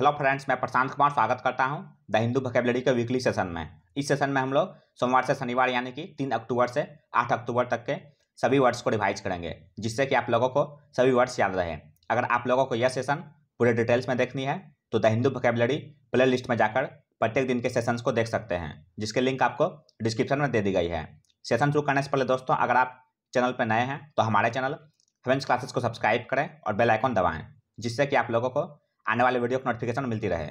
hello friends मैं प्रशांत कुमार स्वागत करता हूं द हिंदू भकेबलरी के वीकली सेशन में इस सेशन में हम लोग सोमवार से शनिवार यानी कि तीन अक्टूबर से आठ अक्टूबर तक के सभी वर्ड्स को रिवाइज करेंगे जिससे कि आप लोगों को सभी वर्ड्स याद रहे अगर आप लोगों को यह सेशन पूरे डिटेल्स में देखनी है तो the Hindu vocabulary playlist में जाकर प्रत्येक दिन के सेशन को देख सकते हैं जिसके लिंक आपको डिस्क्रिप्शन में दे दी गई है सेशन शुरू करने से पहले दोस्तों अगर आप चैनल पर नए हैं तो हमारे चैनल हेवेंस क्लासेस को सब्सक्राइब करें और बेल आइकॉन दबाएं जिससे कि आप लोगों को आने वाले वीडियो को नोटिफिकेशन मिलती रहे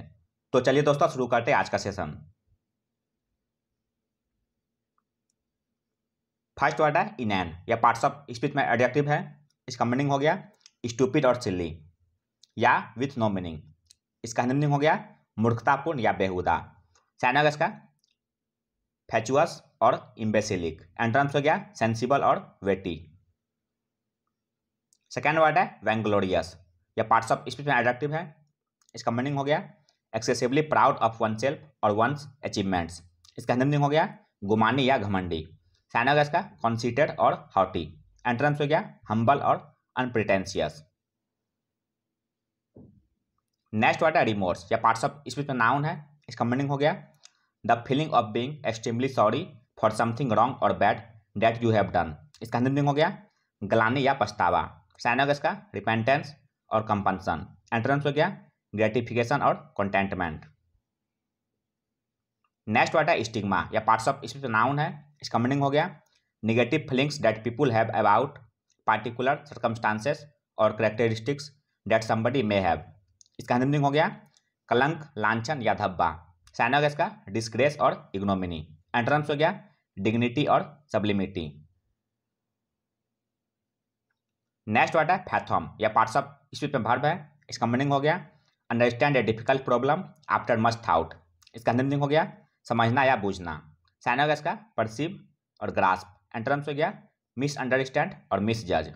तो चलिए दोस्तों शुरू करते हैं आज का सेशन फर्स्ट वर्ड है इनैन यह पार्ट्स ऑफ स्पीच में एडजेक्टिव है इसका मीनिंग हो गया स्टूपिड और सिल्ली या विथ नो मीनिंग इसका मीनिंग हो गया मूर्खतापूर्ण या बेहुदा सैनग इसका फैचुअस और इम्बेसिलिक एंट्रेंस हो गया सेंसिबल और वेटी सेकेंड वर्ड है वेंगलोरियस यह पार्ट्स ऑफ स्पीच में एडजेक्टिव है इसका मीनिंग हो गया excessively proud of one self और वन अचीवमेंट्स इसका हिंदी मीनिंग हो गया गुमानी या घमंडी साइन हो गया इसका कॉन्सीटेड और हॉटी एंट्रेंस हो गया हम्बल और अनप्रिटेंशियस नेक्स्ट वर्ड है रिमोर्स या पार्ट्स ऑफ इस बीच में नाउन है इसका मीनिंग हो गया the feeling of being extremely sorry for something wrong और bad that you have done इसका हिंदी मीनिंग हो गया ग्लानी या पछतावा साइन हो गया इसका रिपेंटेंस और कंपनसन एंट्रेंस हो गया ग्रेटिफिकेशन और कंटेंटमेंट नेक्स्ट वर्ड है स्टिग्मा या पार्ट्स ऑफ स्पीच नाउन है इसका मीनिंग हो गया negative feelings that people have about particular circumstances और characteristics that somebody may have इसका मीनिंग हो गया कलंक लांछन या धब्बा साइन हो गया इसका डिस्ग्रेस और इग्नोमिनी एंड हो गया डिग्निटी और सब्लिमिटी नेक्स्ट वर्ड है फैथम या पार्ट्स ऑफ स्पीच में भर्व है इसका मीनिंग हो गया understand a difficult problem after must thought इसका अंदर हो गया समझना या बूझना साइन हो गया इसका परसीव और ग्रास्प एंट्रम्स हो गया मिस अंडरस्टैंड और मिस जज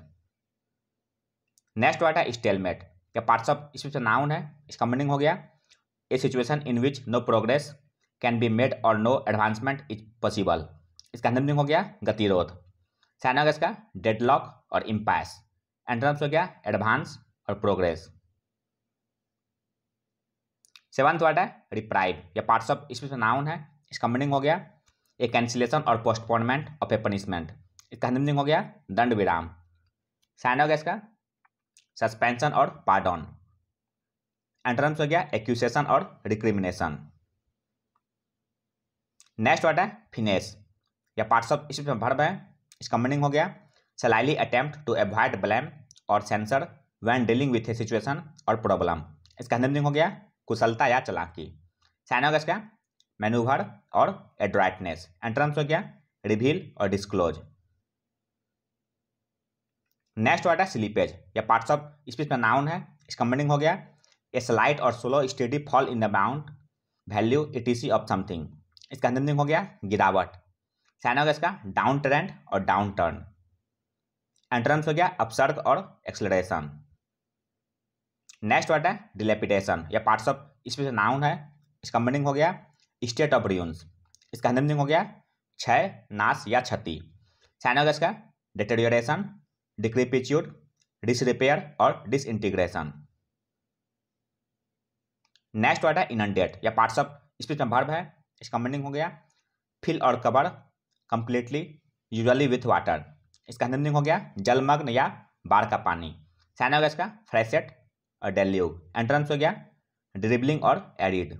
नेक्स्ट वर्ड है स्टेलमेट या पार्ट्स ऑफ इसमें नाउन है इसका मीनिंग हो गया a situation in which no progress can be made और नो एडवांसमेंट इज पॉसिबल इसका अंदर हो गया गतिरोध साइन का इसका डेडलॉक और इम्पैस एंट्रम्स हो गया एडवांस और प्रोग्रेस सेवंथ वर्ड है रिप्राइड या पार्ट्स ऑफ स्पीच में नाउन है इसका मीनिंग हो गया ए कैंसिलेशन और पोस्टपोनमेंट ऑफ ए पनिशमेंट इसका हिंदी मीनिंग हो गया दंड विराम साइन हो गया इसका सस्पेंशन और पार्डन एंट्रेंस हो गया एक्यूसेशन और रिक्रिमिनेशन नेक्स्ट वर्ड है फिनेस या पार्ट्स ऑफ स्पीच में भर्ब है इसका मीनिंग हो गया slyly attempt to avoid blame और censure when dealing with a situation और प्रॉब्लम इसका हिंदी मीनिंग हो गया कुशलता या चलाकी साइनोगस क्या मैनूवर और एड्राइटनेस एंट्रेंस टर्म्स हो गया रिवील और डिस्क्लोज नेक्स्ट वर्ड है स्लीपेज या पार्ट्स ऑफ स्पीच में नाउन है इसका मीनिंग हो गया ए स्लाइट और slow steady fall in bound value etc of something इसका मीनिंग हो गया गिरावट साइनोगस का डाउन ट्रेंड और डाउन टर्न एंट्रेंस हो गया अपसर्ग और एक्सलरेशन नेक्स्ट वर्ड है डिलेपिटेशन या पार्ट्स ऑफ इसमें से नाउन है इसका मीनिंग हो गया स्टेट ऑफ रियंस इसका हिंदी मीनिंग हो गया क्षय नाश या क्षति साइन हो गया इसका डिटेरियोरेशन डिक्रिपिच्यूड डिसरिपेयर और डिसइंटीग्रेशन नेक्स्ट वर्ड है इनडेट या पार्ट्स ऑफ स्पीच में भर्व है इसका मीनिंग हो गया फिल और cover completely usually with water इसका हिंदी मीनिंग हो गया जलमग्न या बाढ़ का पानी साइन हो गया इसका फ्रेसेट डेल्यूग एंट्रेंस हो गया ड्रिबलिंग और एडिड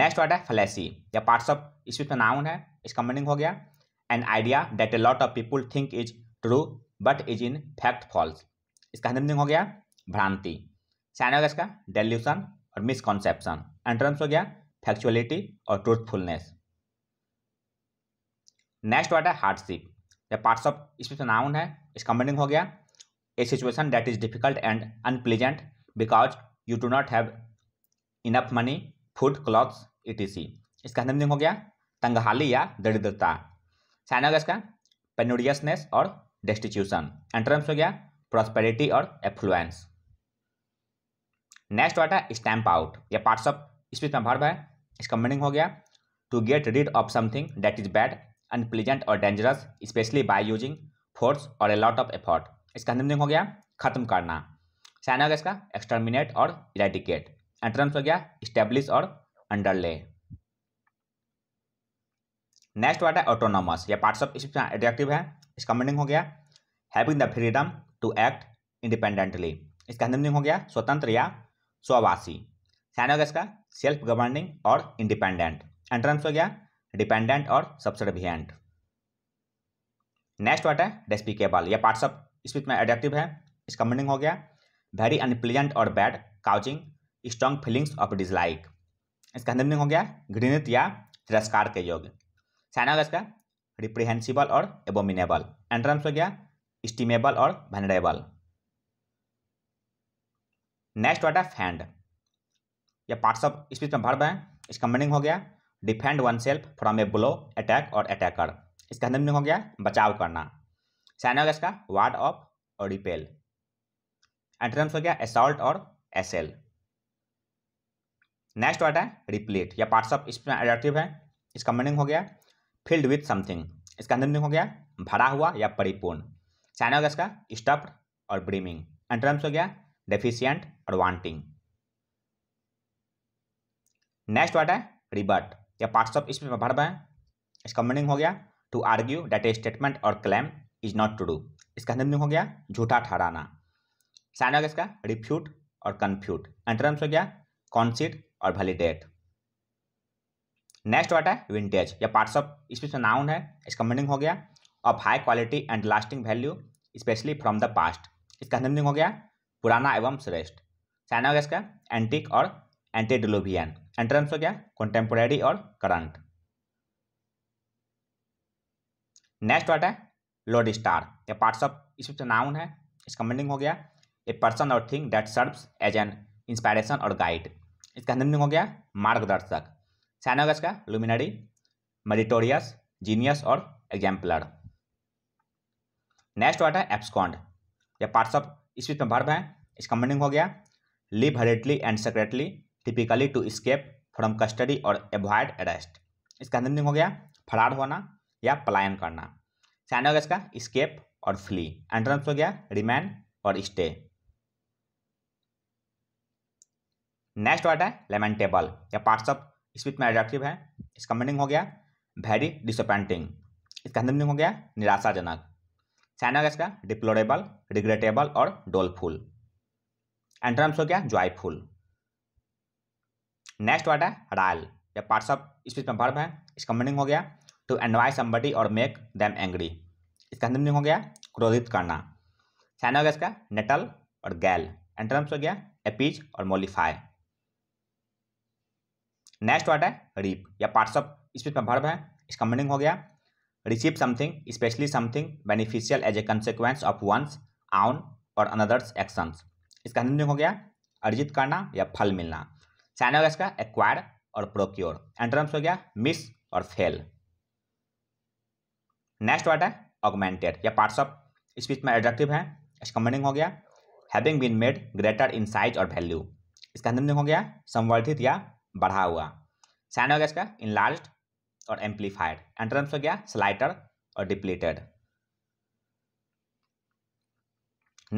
नेक्स्ट वर्ड है फ्लैसी या पार्ट्स ऑफ स्पीच में नाउन है इसका मीनिंग हो गया an idea that a lot of people think is true but is in fact false इसका हिंदी मीनिंग हो गया भ्रांति सैन हो गया इसका डेल्यूशन और मिसकॉन्सेप्शन एंट्रेंस हो गया फैक्चुअलिटी और ट्रूथफुलनेस नेक्स्ट वर्ड है हार्डशिप या पार्ट्स ऑफ स्पीच में नाउन है इसका मीनिंग हो गया a situation that is difficult and unpleasant because you do not have enough money food clothes ई इसका दिन हो गया तंगहाली या दरिद्रता साइन हो इसका पेनोडियसनेस और डेस्टिट्यूशन एंट्रेंस हो गया प्रॉस्पेरिटी और affluence next word stamp out या पार्ट्स ऑफ स्पीच में भर्व है इसका मीनिंग हो गया to get rid of something that is bad unpleasant और dangerous especially by using force और ए लॉट ऑफ एफर्ट इसका अंतिम में हो गया खत्म करना साइन हो गया इसका एक्सटर्मिनेट और इरेडिकेट एंट्रेंस हो गया स्टेब्लिश और अंडरले नेक्स्ट वर्ड है ऑटोनॉमस या पार्ट्स ऑफ इसमें एडजेक्टिव है इसका मीनिंग हो गया having the freedom to act independently इसका अंतिम मीनिंग हो गया स्वतंत्र या स्ववासी साइन हो गया इसका सेल्फ गवर्निंग और इंडिपेंडेंट एंट्रेंस हो गया डिपेंडेंट और सबसे नेक्स्ट वर्ड है डेस्पिकेबल या पार्ट्स ऑफ स्पीच में एडेक्टिव है इसका मीनिंग हो गया वेरी अनप्लीजेंट और bad causing strong feelings of dislike इसका मीनिंग हो गया घृणित या तिरस्कार के योग्य साइन होगा इसका रिप्रिहेंसिबल और एबोमिनेबल एंट्रेंस हो गया इस्टीमेबल और वनरेबल नेक्स्ट वर्ड है फैंड या पार्ट्स ऑफ स्पीच में भर्ब है इसका मीनिंग हो गया defend one self from a blow attack और अटैकर इसका हिंदी मीनिंग हो गया बचाव करना साइन हो गया इसका वार्ड ऑफ और रिपेल एंट्रम्स हो गया एसॉल्ट और एसएल नेक्स्ट वर्ड है रिप्लेट या पार्ट्स ऑफ इसमें एडेक्टिव है इसका मीनिंग हो गया फिल्ड विथ समथिंग इसका अंदर मीनिंग हो गया भरा हुआ या परिपूर्ण साइन हो गया इसका स्टफ्ड और ब्रीमिंग एंट्रम्स हो गया डेफिशियंट और वांटिंग नेक्स्ट वर्ड है रिबर्ट या पार्ट्स ऑफ इसमें भर है इसका मीनिंग हो गया to argue that a statement और क्लेम इज नॉट ट्रू इसका हिंदी हो गया झूठा ठहराना साइन हो गया इसका रिफ्यूट और कन्फ्यूट एंट्रेंस हो गया कॉन्सिड और वैलिडेट नेक्स्ट वर्ड है विंटेज या पार्ट्स ऑफ इसमें से नाउन है इसका मीनिंग हो गया of high quality and lasting value especially from the past इसका निम्निंग हो गया पुराना एवं श्रेष्ठ साइन हो गया इसका एंटिक और एंटी एंट्रेंस हो गया कंटेम्पोरेरी और करंट नेक्स्ट वर्ड है लॉर्ड स्टार या पार्ट्स ऑफ इस तो नाउन है इसका मीनिंग हो गया ए पर्सन और thing that serves as an inspiration और गाइड इसका मीनिंग हो गया मार्गदर्शक सैनोगस का लुमिनरी मेडिटोरियस जीनियस और एग्जाम्पलर नेक्स्ट वर्ड है एप्सकॉन्ड या पार्ट्स ऑफ इस में भर्व है इसका मीनिंग हो गया leave hurriedly and secretly typically to escape from custody और एवॉयड अरेस्ट इसका हिंदी मीनिंग हो गया फरार होना या पलायन करना चाइना होगा इसका स्केप और फ्ली एंट्रेंस हो गया रिमैन और स्टे नेक्स्ट वर्ड है लेमेंटेबल या पार्ट्स ऑफ स्पीच में एडेक्टिव है इसका मीनिंग हो गया वेरी डिसअपॉइंटिंग इसका हिंदी मीनिंग हो गया निराशाजनक चाइना का इसका डिप्लोरेबल रिग्रेटेबल और डोलफुल एंट्रेंस हो गया जॉयफुल नेक्स्ट वर्ड है रायल या पार्ट्स ऑफ स्पीच में वर्ब है इसका मीनिंग हो गया टू एनवाय समी और मेक दैम एंग्री इसका हिंदी हो गया क्रोधित करना साइन हो गया इसका नेटल और गैल एंटरम्स हो गया एपीज और मोलिफाई नेक्स्ट वर्ड है रीप या पार्ट्स ऑफ स्पीच में भर्व है इसका मीनिंग हो गया receive something especially something beneficial as a consequence of one's own और अनदर्स एक्शंस इसका हिंदी हो गया अर्जित करना या फल मिलना साइन हो गया इसका एक्वायर और प्रोक्योर एंटरम्स हो गया मिस और फेल नेक्स्ट वर्ड है ऑगमेंटेड या पार्ट्स ऑफ स्पीच में एडजेक्टिव है इसका मीनिंग हो गया having been made greater in size और वैल्यू इसका मीनिंग हो गया संवर्धित या बढ़ा हुआ साइन हो गया इसका इन और एम्पलीफाइड एंटरम्स हो गया स्लाइटर और डिप्लीटेड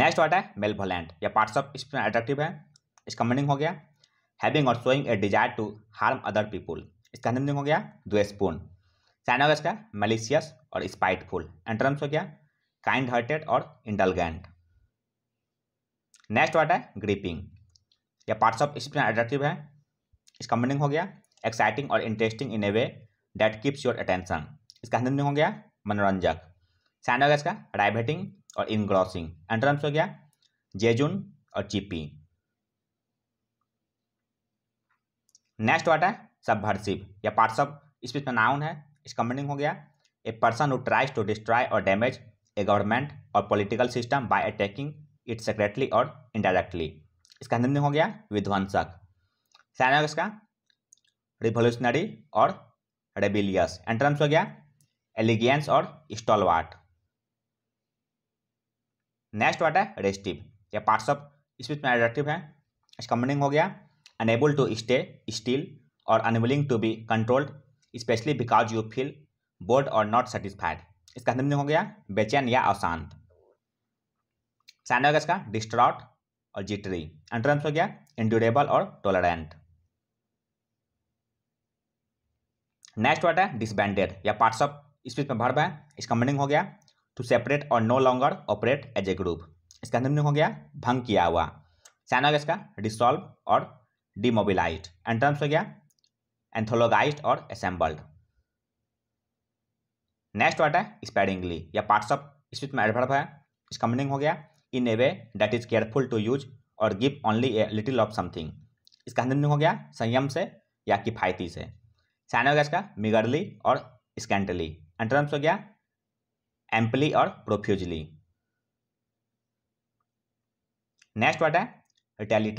नेक्स्ट वर्ड है मेलभोलेंट या पार्ट्स ऑफ स्पीच में एडजेक्टिव है इसका मीनिंग हो गया हैविंग और showing a desire to harm other people इसका मीनिंग हो गया द्वेषपूर्ण चाइना का क्या मलिशियस और स्पाइटफुल एंड टर्म्स हो गया काइंड हार्टेड और इंटेलिगेंट नेक्स्ट वर्ड है ग्रीपिंग या पार्ट्स ऑफ स्पीच एडेक्टिव है इसका मीनिंग हो गया एक्साइटिंग और interesting in a way that keeps your attention इसका हिंदी में हो गया मनोरंजक सैंड हो गया राइवेटिंग और इनग्रॉसिंग एंड टर्म्स हो गया जेजुन और चिपी नेक्स्ट वर्ड है सबभर्सिव या पार्ट्स ऑफ स्पीच में नाउन है इसका मीनिंग हो गया a person who tries to destroy और डैमेज ए गवर्नमेंट और political system by attacking it secretly और इनडायरेक्टली इसका मीनिंग हो गया विध्वंसक सैन इसका रिवोल्यूशनरी और रेबिलियस एंट्रम्स हो गया एलिगियंस और स्टॉलवाट नेक्स्ट वर्ड है रेस्टिव या पार्ट्स ऑफ स्पीच में एडेक्टिव है इसका मीनिंग हो गया अनेबल टू स्टे स्टील और unwilling to be controlled especially because you feel bored और नॉट सेटिस्फाइड इसका अंतिम मतलब हो गया बेचैन या अशांत साइन का डिस्ट्रॉट और जिटरी एंट्रेंस हो गया इंड्यूरेबल और टोलरेंट नेक्स्ट वर्ड है डिसबैंडेड या पार्ट्स ऑफ स्पीच में भर्ब है इसका मीनिंग हो गया टू सेपरेट और no longer operate as a group इसका अंतिम मतलब हो गया भंग किया हुआ साइन का डिसॉल्व और डिमोबिलाइज एंट्रेंस हो गया एंथोलोगाइज और असेंबल्ड नेक्स्ट वर्ड है स्पेडिंगली या पार्ट्स ऑफ स्पीच में एडवर्ब है इसका मीनिंग हो गया in a way that is careful to use और give only a little of something इसका हिंदी मीनिंग हो गया संयम से या किफायती से सैन हो गया इसका मिगरली और स्कैंटली एंट्रम्स हो गया एम्पली और प्रोफ्यूजली नेक्स्ट वर्ड है रिटेली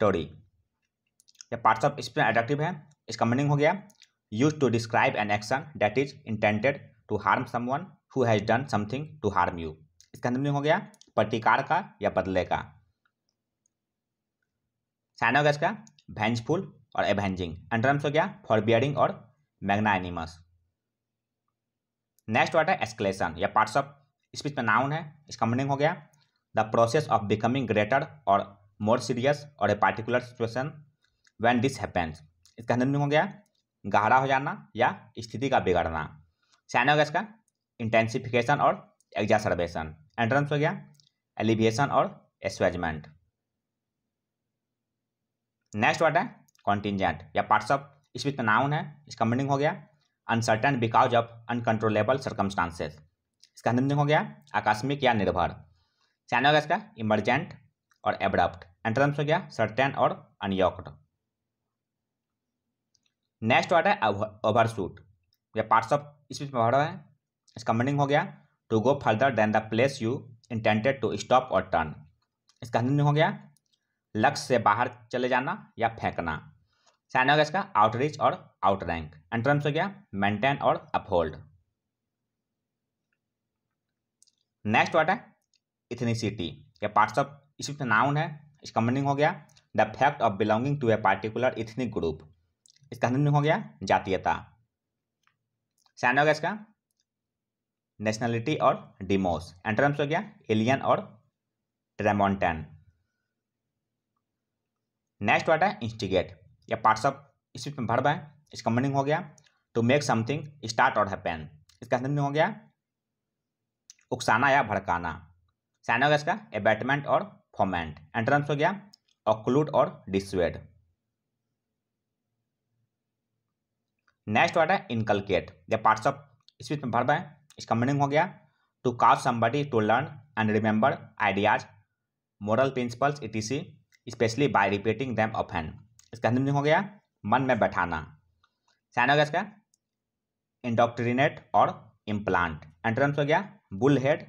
टोरी या पार्ट्स ऑफ स्पीच एडक्टिव है इसका मीनिंग हो गया use to describe an action that is intended to harm someone who has done something to harm you इसका मीनिंग हो गया प्रतिकार का या बदले का साइन हो इसका भैंजफुल और एवेंजिंग एंड्रम्स हो गया फॉरबियरिंग और मैग्नानिमस नेक्स्ट वर्ड है एक्सक्लेशन या पार्ट्स ऑफ स्पीच में नाउन है इसका मीनिंग हो गया the process of becoming greater और मोर सीरियस और a particular situation when this happens इसका हिंदी हो गया गहरा हो जाना या स्थिति का बिगड़ना चाइना हो गया इसका इंटेंसिफिकेशन और एग्जासर्वेशन एंट्रेंस हो गया एलिविएशन और एसवेजमेंट नेक्स्ट वर्ड है कॉन्टिजेंट या पार्ट्स ऑफ इसमें नाउन है इसका मीनिंग हो गया uncertain because of uncontrollable circumstances इसका हिंदी हो गया आकस्मिक या निर्भर चाइना हो गया इसका इमरजेंट और एबडप्ट एंट्रेंस हो गया सर्टेन और अनयोक्ड नेक्स्ट वर्ड है शूट या पार्ट्स ऑफ स्पीच में में वर्ड है इसका मीनिंग हो गया to go further than the place you intended to stop और टर्न इसका मीनिंग हो गया लक्ष्य से बाहर चले जाना या फेंकना साइन हो गया इसका आउटरीच और आउट रैंक एंट्रेंस हो गया मेंटेन और अपहोल्ड नेक्स्ट वर्ड है इथनीसिटी या पार्ट्स ऑफ स्पीच में नाउन है इसका मीनिंग हो गया the fact of belonging to a particular ethnic group इसका हिंदी हो गया जातीयता सैंड हो गया इसका नेशनलिटी और डिमोस एंट्रम्स हो गया एलियन और ट्रेमोन्टन नेक्स्ट वर्ड है इंस्टिगेट या पार्ट्स ऑफ स्पीच में भरवा है इसका मीनिंग हो गया टू मेक समथिंग स्टार्ट और हैपन इसका हिंदी हो गया उकसाना या भड़काना सैन हो गया इसका एबैटमेंट और फॉमेंट एंट्रम्स हो गया ऑक्लूड और डिसवेड नेक्स्ट वर्ड है इनकलकेट या पार्ट्स ऑफ इस बीच में भर है इसका मीनिंग हो गया to cause somebody to learn and remember ideas moral principles it especially by repeating them of इसका हिंदी मीनिंग हो गया मन में बैठाना सैन हो गया इसका इंडोक्ट्रीनेट और इम्प्लांट एंट्रेंस हो गया बुल हेड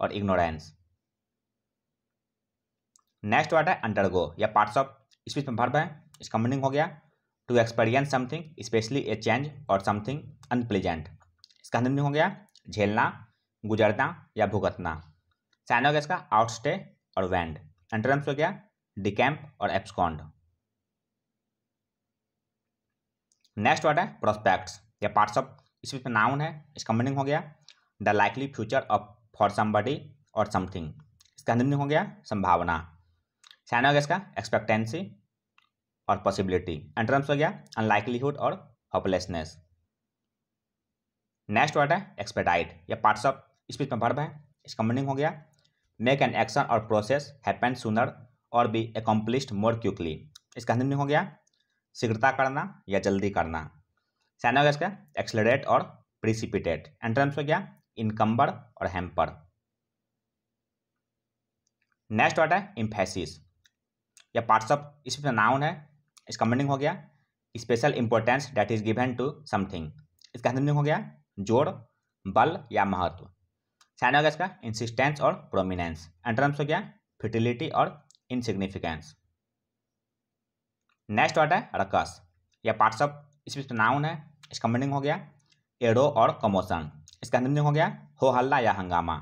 और इग्नोरेंस नेक्स्ट वर्ड है अंडरगो या पार्ट्स ऑफ इस बीच में भर है इसका मीनिंग हो गया to experience something especially a change और समथिंग अनप्लेजेंट इसका में हो गया झेलना गुजरना या भुगतना साइन हो गया इसका आउटस्टे और वैंड एंट्रेंस हो गया डिकैम्प और एप्सकॉन्ड नेक्स्ट वर्ड है प्रोस्पेक्ट्स या पार्ट्स ऑफ इसमें नाउन है इसका मीनिंग हो गया the likely future of for somebody और समथिंग इसका में हो गया संभावना साइन हो गया इसका एक्सपेक्टेंसी और पॉसिबिलिटी एंड टर्म्स हो गया अनलाइकलीहुड और होपलेसनेस नेक्स्ट वर्ड है एक्सपेडाइट या पार्ट्स ऑफ स्पीच में भर्व है इसका मीनिंग हो गया मेक एन एक्शन और प्रोसेस हैपन सुनर और बी एकम्प्लिश्ड मोर क्विकली इसका मीनिंग हो गया शीघ्रता करना या जल्दी करना सैन हो गया इसका एक्सलरेट और प्रिसिपिटेट एंड टर्म्स हो गया इनकम्बर और हैम्पर नेक्स्ट वर्ड है इम्फेसिस या पार्ट्स ऑफ इसमें नाउन है इसका मीनिंग हो गया special importance that is given to something इसका मीनिंग हो गया जोड़ बल या महत्व साइन हो गया इसका इंसिस्टेंस और प्रोमिनेंस एंड टर्म्स हो गया फिटिलिटी और इनसिग्निफिकेंस नेक्स्ट वर्ड है रकस या पार्ट्स ऑफ स्पीच नाउन है इसका मीनिंग हो गया एरो और कमोशन इसका मीनिंग हो गया हो हल्ला या हंगामा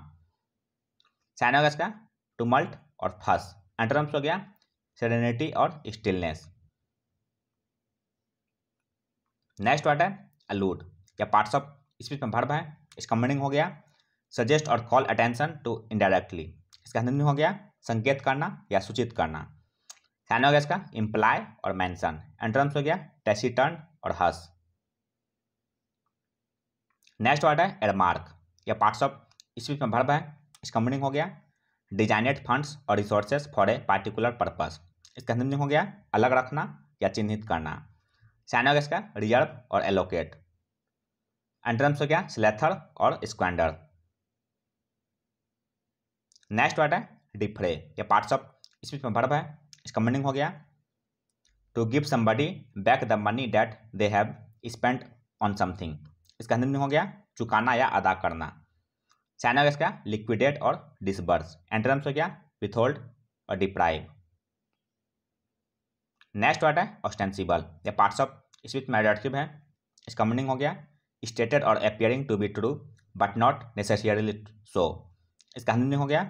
साइन हो गया इसका टूमल्ट और फस एंड हो गया सेरेनिटी और स्टिलनेस नेक्स्ट वर्ड है अलोड या पार्ट्स ऑफ स्पीच में भर्व है इसका मीनिंग हो गया सजेस्ट और कॉल अटेंशन टू इनडायरेक्टली इसका हिंदी हो गया संकेत करना या सूचित करना साइन हो गया इसका इम्प्लाय और मैंसन एंट्रेंस हो गया टेसीटर्न और हस नेक्स्ट वर्ड है एडमार्क या पार्ट्स ऑफ स्पीच में भर्व है इसका मीनिंग हो गया डिजाइनेड फंड्स और resources for a particular purpose इसका हिंदी हो गया अलग रखना या चिन्हित करना सियाना होगा इसका रिजर्व और एलोकेट एंट्रम्स हो गया स्लेथर और स्क्वेंडर नेक्स्ट वर्ड है डिफ्रे या पार्ट्स ऑफ इस में भर्व है इसका मीनिंग हो गया to give somebody back the money that they have spent on something इसका हिंदी हो गया चुकाना या अदा करना चाइना का इसका लिक्विडेट और डिसबर्स एंट्रम्स हो गया विथहोल्ड और डिप्राइव नेक्स्ट वर्ड है ऑस्टेंसिबल ये पार्ट्स ऑफ स्पीच में एडजेक्टिव है इसका मीनिंग हो गया स्टेटेड और appearing to be true but not necessarily so इसका मीनिंग हो गया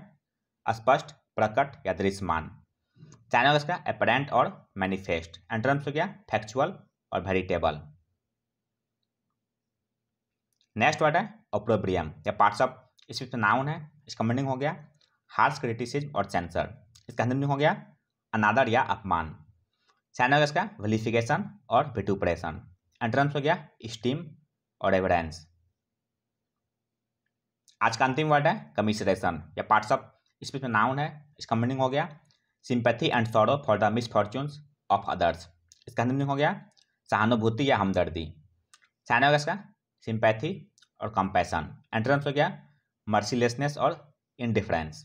स्पष्ट प्रकट या दृश्यमान चाइना हो इसका अपरेंट और मैनिफेस्ट एंट्रम्स हो गया फैक्चुअल और वेरिटेबल नेक्स्ट वर्ड है ओप्रोब्रियम या पार्ट्स ऑफ स्पीच में नाउन है इसका मीनिंग हो गया हार्स क्रिटिसिज और सेंसर इसका मीनिंग हो गया अनादर या अपमान साइन हो गया वेलिफिकेशन और विटूपरेशन एंट्रेंस हो गया स्टीम और एवरेंस आज का अंतिम वर्ड है कमिसरेशन या पार्ट्स ऑफ स्पीच में नाउन है इसका मीनिंग हो गया sympathy and sorrow for the misfortunes of others इसका मीनिंग हो गया सहानुभूति या हमदर्दी सैनोगस का सिंपैथी और कंपैशन एंट्रेंस हो गया मर्सीलेसनेस और इनडिफरेंस